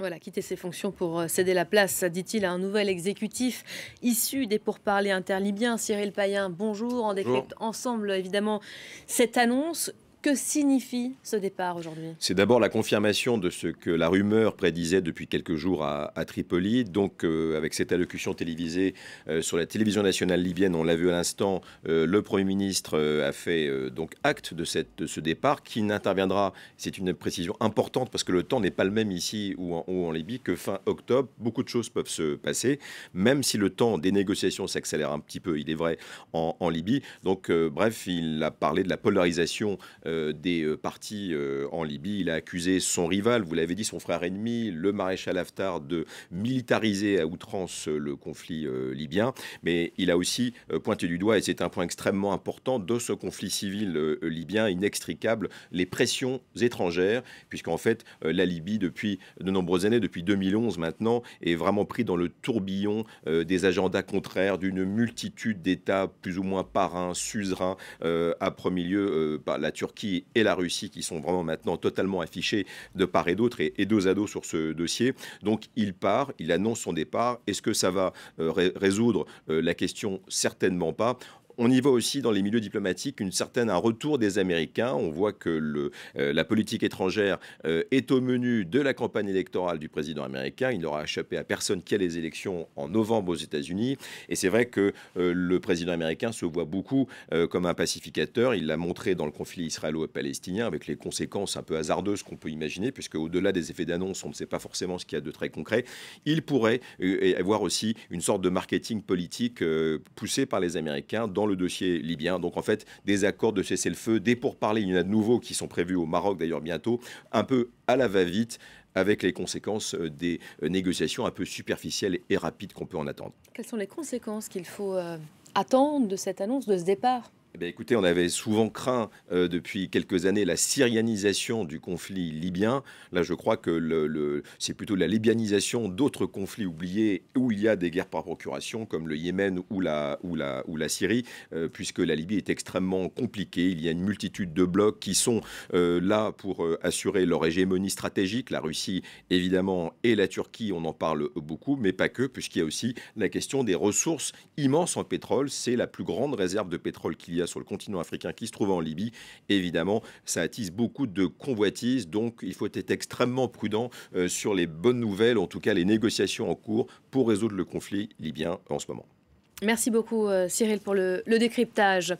Voilà, quitter ses fonctions pour euh, céder la place, dit-il, à un nouvel exécutif issu des pourparlers interlibyens. Cyril Payen, bonjour. On décrypte ensemble, évidemment, cette annonce. Que signifie ce départ aujourd'hui C'est d'abord la confirmation de ce que la rumeur prédisait depuis quelques jours à, Tripoli. Donc, euh, avec cette allocution télévisée euh, sur la télévision nationale libyenne, on l'a vu à l'instant, euh, le Premier ministre a fait donc acte de, ce départ qui n'interviendra, c'est une précision importante parce que le temps n'est pas le même ici ou en, Libye que fin octobre. Beaucoup de choses peuvent se passer, même si le temps des négociations s'accélère un petit peu, il est vrai, en Libye. Donc, bref, il a parlé de la polarisation. Euh, des euh, partis euh, en Libye. Il a accusé son rival, vous l'avez dit, son frère ennemi, le maréchal Haftar, de militariser à outrance le conflit libyen. Mais il a aussi pointé du doigt, et c'est un point extrêmement important, de ce conflit civil libyen inextricable, les pressions étrangères, puisqu'en fait, la Libye, depuis de nombreuses années, depuis 2011 maintenant, est vraiment pris dans le tourbillon des agendas contraires d'une multitude d'États plus ou moins parrains, suzerains, à premier lieu par la Turquie et la Russie qui sont vraiment maintenant totalement affichés de part et d'autre et, dos à dos sur ce dossier. Donc il part, il annonce son départ. Est-ce que ça va euh, résoudre euh, la question Certainement pas on y voit aussi dans les milieux diplomatiques une certaine, un retour des Américains. On voit que euh, la politique étrangère euh, est au menu de la campagne électorale du président américain. Il n'aura échappé à personne qu'il a les élections en novembre aux États-Unis. Et c'est vrai que euh, le président américain se voit beaucoup comme un pacificateur. Il l'a montré dans le conflit israélo-palestinien avec les conséquences un peu hasardeuses qu'on peut imaginer, puisque au-delà des effets d'annonce, on ne sait pas forcément ce qu'il y a de très concret. Il pourrait avoir aussi une sorte de marketing politique poussé par les Américains le dossier libyen. Donc en fait, des accords de cessez-le-feu, des pourparlers, il y en a de nouveaux qui sont prévus au Maroc d'ailleurs bientôt, un peu à la va-vite avec les conséquences euh, des euh, négociations un peu superficielles et rapides qu'on peut en attendre. Quelles sont les conséquences qu'il faut euh, attendre de cette annonce, de ce départ eh écoutez, on avait souvent craint euh, depuis quelques années la syrianisation du conflit libyen. Là, je crois que c'est plutôt la libyanisation d'autres conflits oubliés où il y a des guerres par procuration, comme le Yémen ou la, ou ou la Syrie, euh, puisque la Libye est extrêmement compliquée. Il y a une multitude de blocs qui sont euh, là pour assurer leur hégémonie stratégique. La Russie, évidemment, et la Turquie, on en parle beaucoup, mais pas que, puisqu'il y a aussi la question des ressources immenses en pétrole. C'est la plus grande réserve de pétrole qu'il y a sur le continent africain qui se trouve en Libye, évidemment, ça attise beaucoup de convoitises. Donc, il faut être extrêmement prudent euh, sur les bonnes nouvelles, en tout cas les négociations en cours pour résoudre le conflit libyen en ce moment. Merci beaucoup euh, Cyril pour le décryptage.